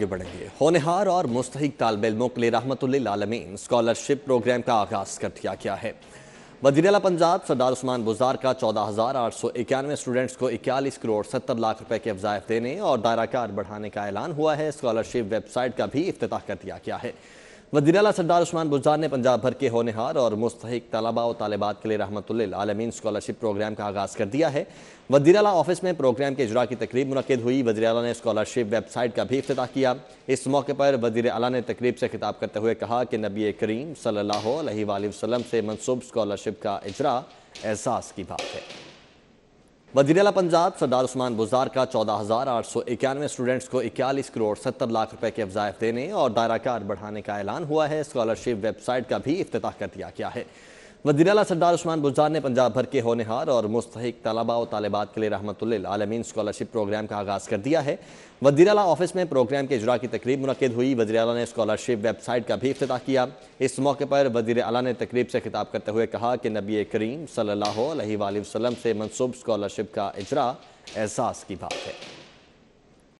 आगे बढ़ेंगे होनहार और मुस्तक तालब इलमों के लिए रहमत आलमीन स्कॉलरशिप प्रोग्राम का आगाज कर दिया गया है वजीरला पंजाब सरदार उस्मान बुजार का चौदह हज़ार आठ सौ इक्यानवे स्टूडेंट्स को इक्यालीस करोड़ सत्तर लाख रुपए के अफजायफ देने और दायराकार बढ़ाने का ऐलान हुआ है स्कॉलरशिप वेबसाइट का भी अफ्ताह कर दिया गया है वजी अला सरदार उस्मान बुजार ने पंजाब भर के होनहार और मुस्तक तलबा और तालबात के लिए रहमत आलमीन स्कॉलरशिप प्रोग्राम का आगाज़ कर दिया है वजी अला ऑफिस में प्रोग्राम के इजरा की तकरीब मनद हुई वजी अला ने स्कॉलरशिप वेबसाइट का भी अफ्ताह किया इस मौके पर वजीर अला ने तकरीब से खिताब करते हुए कहा कि नबी करीम सल्ला वसलम से मनसूब स्कॉलरशिप का इजरा एहसास की बात है वजीरला पंजाब सरदार उस्मान बुजार का चौदह हज़ार आठ सौ इक्यानवे स्टूडेंट्स को इक्यालीस करोड़ सत्तर लाख रुपए के वजायफ देने और दायराकार बढ़ाने का ऐलान हुआ है स्कॉलरशिप वेबसाइट का भी अफ्ताह कर दिया गया है वजीर अला सरदार उस्मान बुजार ने पंजाब भर के होनहार और मुस्तक तलबा और तालबात के लिए रहमत आलमीन स्कॉलरशिप प्रोग्राम का आगाज़ कर दिया है वजीर अला ऑफिस में प्रोग्राम के इजरा की तकरीब मनद हुई वजी अला ने स्कॉलरशिप वेबसाइट का भी अफ्ताह किया इस मौके पर वजीर अला ने तकरीब से खिताब करते हुए कहा कि नबी करीम सल्ला वसलम से मनसूब स्कॉलरशिप का इजरा एहसास की बात है